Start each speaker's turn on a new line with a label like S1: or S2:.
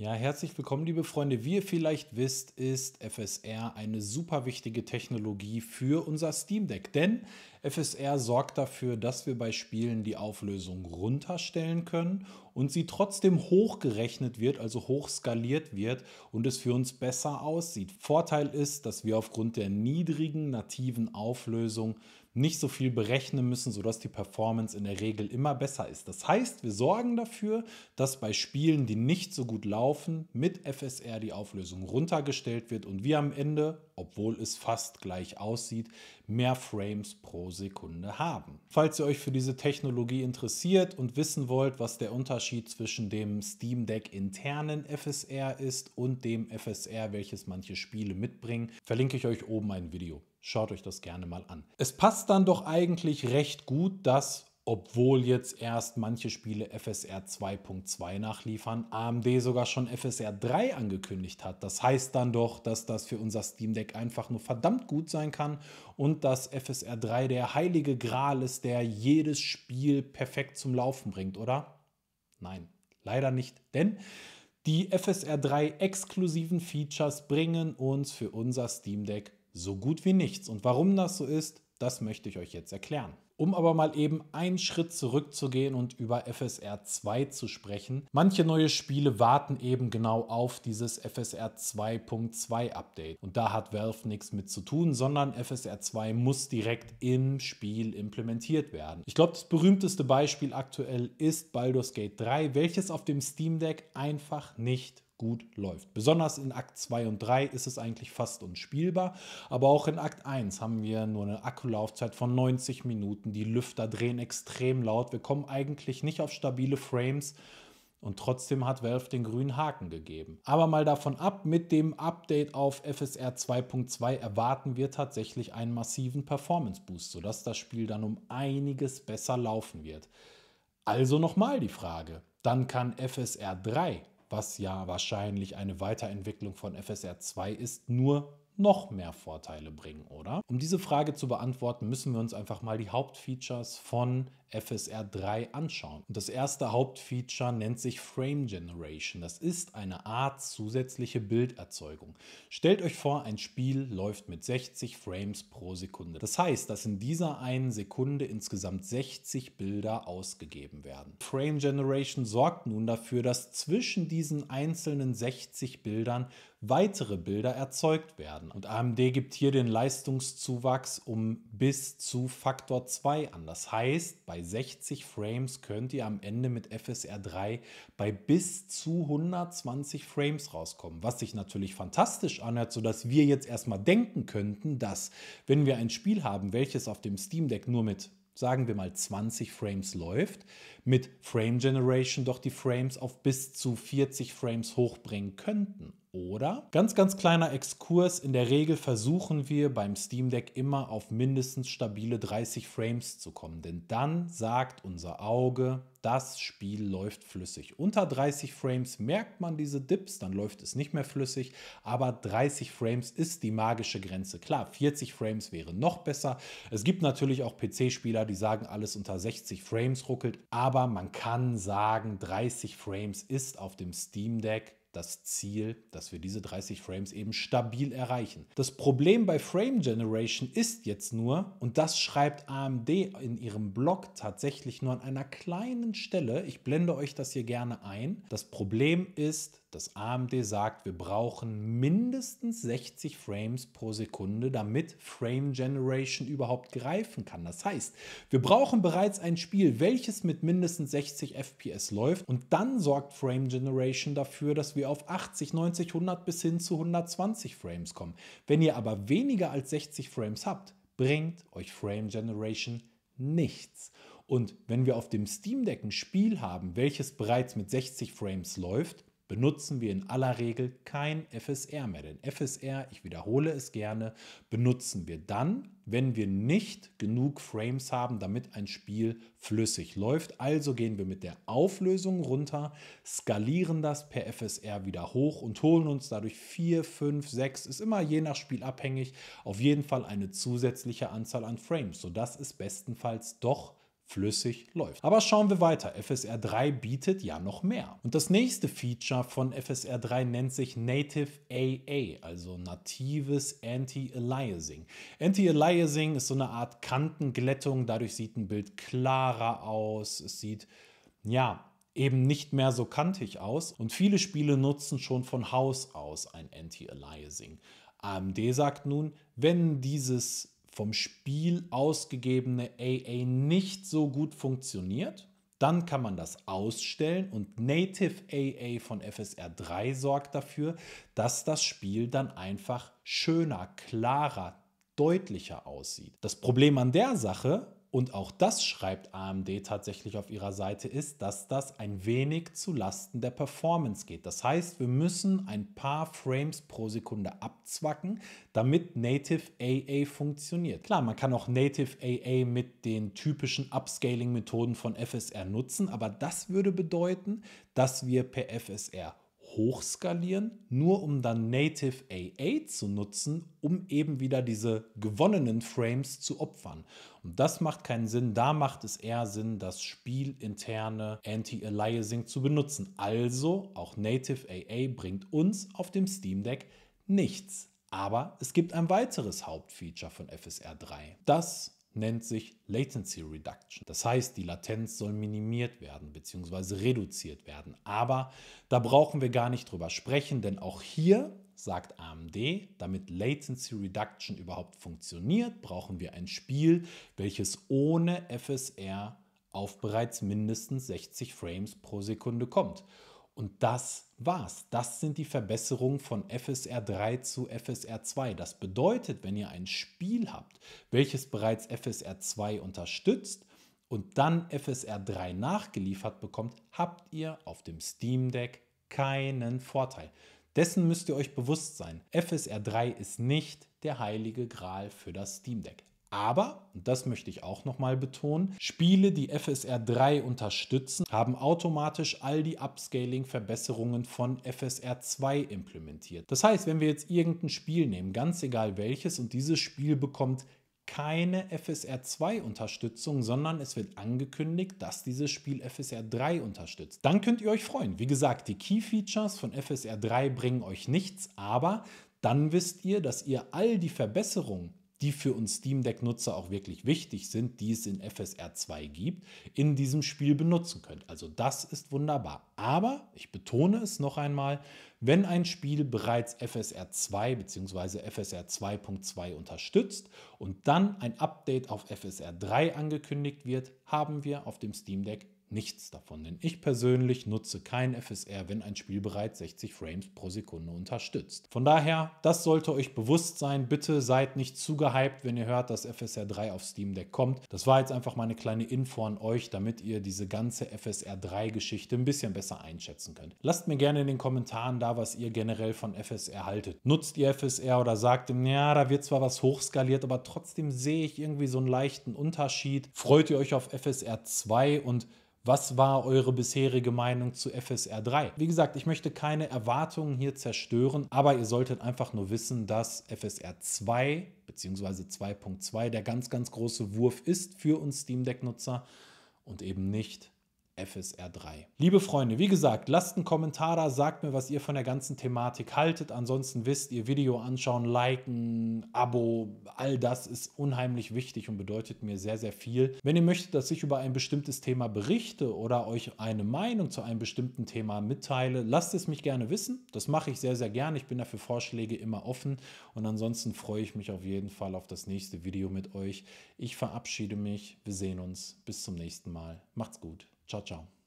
S1: Ja, herzlich willkommen, liebe Freunde. Wie ihr vielleicht wisst, ist FSR eine super wichtige Technologie für unser Steam Deck, denn FSR sorgt dafür, dass wir bei Spielen die Auflösung runterstellen können und sie trotzdem hochgerechnet wird, also hochskaliert wird und es für uns besser aussieht. Vorteil ist, dass wir aufgrund der niedrigen nativen Auflösung nicht so viel berechnen müssen, sodass die Performance in der Regel immer besser ist. Das heißt, wir sorgen dafür, dass bei Spielen, die nicht so gut laufen, mit FSR die Auflösung runtergestellt wird und wir am Ende, obwohl es fast gleich aussieht, mehr Frames pro Sekunde haben. Falls ihr euch für diese Technologie interessiert und wissen wollt, was der Unterschied zwischen dem Steam Deck internen FSR ist und dem FSR, welches manche Spiele mitbringen, verlinke ich euch oben ein Video. Schaut euch das gerne mal an. Es passt dann doch eigentlich recht gut, dass obwohl jetzt erst manche Spiele FSR 2.2 nachliefern, AMD sogar schon FSR 3 angekündigt hat. Das heißt dann doch, dass das für unser Steam Deck einfach nur verdammt gut sein kann und dass FSR 3 der heilige Gral ist, der jedes Spiel perfekt zum Laufen bringt, oder? Nein, leider nicht, denn die FSR 3 exklusiven Features bringen uns für unser Steam Deck so gut wie nichts. Und warum das so ist, das möchte ich euch jetzt erklären. Um aber mal eben einen Schritt zurückzugehen und über FSR 2 zu sprechen. Manche neue Spiele warten eben genau auf dieses FSR 2.2 Update. Und da hat Valve nichts mit zu tun, sondern FSR 2 muss direkt im Spiel implementiert werden. Ich glaube, das berühmteste Beispiel aktuell ist Baldur's Gate 3, welches auf dem Steam Deck einfach nicht gut läuft. Besonders in Akt 2 und 3 ist es eigentlich fast unspielbar, aber auch in Akt 1 haben wir nur eine Akkulaufzeit von 90 Minuten, die Lüfter drehen extrem laut, wir kommen eigentlich nicht auf stabile Frames und trotzdem hat Valve den grünen Haken gegeben. Aber mal davon ab, mit dem Update auf FSR 2.2 erwarten wir tatsächlich einen massiven Performance Boost, sodass das Spiel dann um einiges besser laufen wird. Also nochmal die Frage, dann kann FSR 3 was ja wahrscheinlich eine Weiterentwicklung von FSR 2 ist, nur noch mehr Vorteile bringen, oder? Um diese Frage zu beantworten, müssen wir uns einfach mal die Hauptfeatures von FSR 3 anschauen. Und das erste Hauptfeature nennt sich Frame Generation. Das ist eine Art zusätzliche Bilderzeugung. Stellt euch vor, ein Spiel läuft mit 60 Frames pro Sekunde. Das heißt, dass in dieser einen Sekunde insgesamt 60 Bilder ausgegeben werden. Frame Generation sorgt nun dafür, dass zwischen diesen einzelnen 60 Bildern weitere Bilder erzeugt werden. Und AMD gibt hier den Leistungszuwachs um bis zu Faktor 2 an. Das heißt, bei 60 Frames könnt ihr am Ende mit FSR 3 bei bis zu 120 Frames rauskommen, was sich natürlich fantastisch anhört, sodass wir jetzt erstmal denken könnten, dass wenn wir ein Spiel haben, welches auf dem Steam Deck nur mit sagen wir mal 20 Frames läuft, mit Frame Generation doch die Frames auf bis zu 40 Frames hochbringen könnten oder? Ganz, ganz kleiner Exkurs. In der Regel versuchen wir beim Steam Deck immer auf mindestens stabile 30 Frames zu kommen, denn dann sagt unser Auge, das Spiel läuft flüssig. Unter 30 Frames merkt man diese Dips, dann läuft es nicht mehr flüssig, aber 30 Frames ist die magische Grenze. Klar, 40 Frames wäre noch besser. Es gibt natürlich auch PC-Spieler, die sagen, alles unter 60 Frames ruckelt, aber man kann sagen, 30 Frames ist auf dem Steam Deck das Ziel, dass wir diese 30 Frames eben stabil erreichen. Das Problem bei Frame Generation ist jetzt nur, und das schreibt AMD in ihrem Blog tatsächlich nur an einer kleinen Stelle, ich blende euch das hier gerne ein, das Problem ist, dass AMD sagt, wir brauchen mindestens 60 Frames pro Sekunde, damit Frame Generation überhaupt greifen kann. Das heißt, wir brauchen bereits ein Spiel, welches mit mindestens 60 FPS läuft und dann sorgt Frame Generation dafür, dass wir auf 80, 90, 100 bis hin zu 120 Frames kommen. Wenn ihr aber weniger als 60 Frames habt, bringt euch Frame Generation nichts. Und wenn wir auf dem Steam Deck ein Spiel haben, welches bereits mit 60 Frames läuft, benutzen wir in aller Regel kein FSR mehr. Denn FSR, ich wiederhole es gerne, benutzen wir dann, wenn wir nicht genug Frames haben, damit ein Spiel flüssig läuft. Also gehen wir mit der Auflösung runter, skalieren das per FSR wieder hoch und holen uns dadurch 4, 5, 6, ist immer je nach Spiel abhängig, auf jeden Fall eine zusätzliche Anzahl an Frames, sodass es bestenfalls doch flüssig läuft. Aber schauen wir weiter. FSR 3 bietet ja noch mehr. Und das nächste Feature von FSR 3 nennt sich Native AA, also natives Anti-Aliasing. Anti-Aliasing ist so eine Art Kantenglättung, dadurch sieht ein Bild klarer aus, es sieht ja, eben nicht mehr so kantig aus und viele Spiele nutzen schon von Haus aus ein Anti-Aliasing. AMD sagt nun, wenn dieses vom Spiel ausgegebene AA nicht so gut funktioniert, dann kann man das ausstellen und Native AA von FSR 3 sorgt dafür, dass das Spiel dann einfach schöner, klarer, deutlicher aussieht. Das Problem an der Sache und auch das schreibt AMD tatsächlich auf ihrer Seite, ist, dass das ein wenig zu Lasten der Performance geht. Das heißt, wir müssen ein paar Frames pro Sekunde abzwacken, damit Native AA funktioniert. Klar, man kann auch Native AA mit den typischen Upscaling-Methoden von FSR nutzen, aber das würde bedeuten, dass wir per FSR hochskalieren, nur um dann Native AA zu nutzen, um eben wieder diese gewonnenen Frames zu opfern. Und das macht keinen Sinn. Da macht es eher Sinn, das spielinterne Anti-Aliasing zu benutzen. Also auch Native AA bringt uns auf dem Steam Deck nichts. Aber es gibt ein weiteres Hauptfeature von FSR 3. Das nennt sich Latency Reduction. Das heißt, die Latenz soll minimiert werden bzw. reduziert werden. Aber da brauchen wir gar nicht drüber sprechen, denn auch hier sagt AMD, damit Latency Reduction überhaupt funktioniert, brauchen wir ein Spiel, welches ohne FSR auf bereits mindestens 60 Frames pro Sekunde kommt. Und das war's. Das sind die Verbesserungen von FSR 3 zu FSR 2. Das bedeutet, wenn ihr ein Spiel habt, welches bereits FSR 2 unterstützt und dann FSR 3 nachgeliefert bekommt, habt ihr auf dem Steam Deck keinen Vorteil. Dessen müsst ihr euch bewusst sein. FSR 3 ist nicht der heilige Gral für das Steam Deck. Aber, und das möchte ich auch nochmal betonen, Spiele, die FSR 3 unterstützen, haben automatisch all die Upscaling-Verbesserungen von FSR 2 implementiert. Das heißt, wenn wir jetzt irgendein Spiel nehmen, ganz egal welches, und dieses Spiel bekommt keine FSR2-Unterstützung, sondern es wird angekündigt, dass dieses Spiel FSR3 unterstützt. Dann könnt ihr euch freuen. Wie gesagt, die Key-Features von FSR3 bringen euch nichts, aber dann wisst ihr, dass ihr all die Verbesserungen die für uns Steam Deck-Nutzer auch wirklich wichtig sind, die es in FSR 2 gibt, in diesem Spiel benutzen könnt. Also das ist wunderbar. Aber ich betone es noch einmal, wenn ein Spiel bereits FSR 2 bzw. FSR 2.2 unterstützt und dann ein Update auf FSR 3 angekündigt wird, haben wir auf dem Steam Deck nichts davon, denn ich persönlich nutze kein FSR, wenn ein Spiel bereits 60 Frames pro Sekunde unterstützt. Von daher, das sollte euch bewusst sein. Bitte seid nicht zu gehypt, wenn ihr hört, dass FSR 3 auf Steam Deck kommt. Das war jetzt einfach mal eine kleine Info an euch, damit ihr diese ganze FSR 3 Geschichte ein bisschen besser einschätzen könnt. Lasst mir gerne in den Kommentaren da, was ihr generell von FSR haltet. Nutzt ihr FSR oder sagt, ja, da wird zwar was hochskaliert, aber trotzdem sehe ich irgendwie so einen leichten Unterschied. Freut ihr euch auf FSR 2 und was war eure bisherige Meinung zu FSR 3? Wie gesagt, ich möchte keine Erwartungen hier zerstören, aber ihr solltet einfach nur wissen, dass FSR 2 bzw. 2.2 der ganz, ganz große Wurf ist für uns Steam Deck-Nutzer und eben nicht FSR 3. Liebe Freunde, wie gesagt, lasst einen Kommentar da, sagt mir, was ihr von der ganzen Thematik haltet. Ansonsten wisst ihr, Video anschauen, liken, Abo, all das ist unheimlich wichtig und bedeutet mir sehr, sehr viel. Wenn ihr möchtet, dass ich über ein bestimmtes Thema berichte oder euch eine Meinung zu einem bestimmten Thema mitteile, lasst es mich gerne wissen. Das mache ich sehr, sehr gerne. Ich bin dafür Vorschläge immer offen und ansonsten freue ich mich auf jeden Fall auf das nächste Video mit euch. Ich verabschiede mich. Wir sehen uns. Bis zum nächsten Mal. Macht's gut. Tchau, tchau.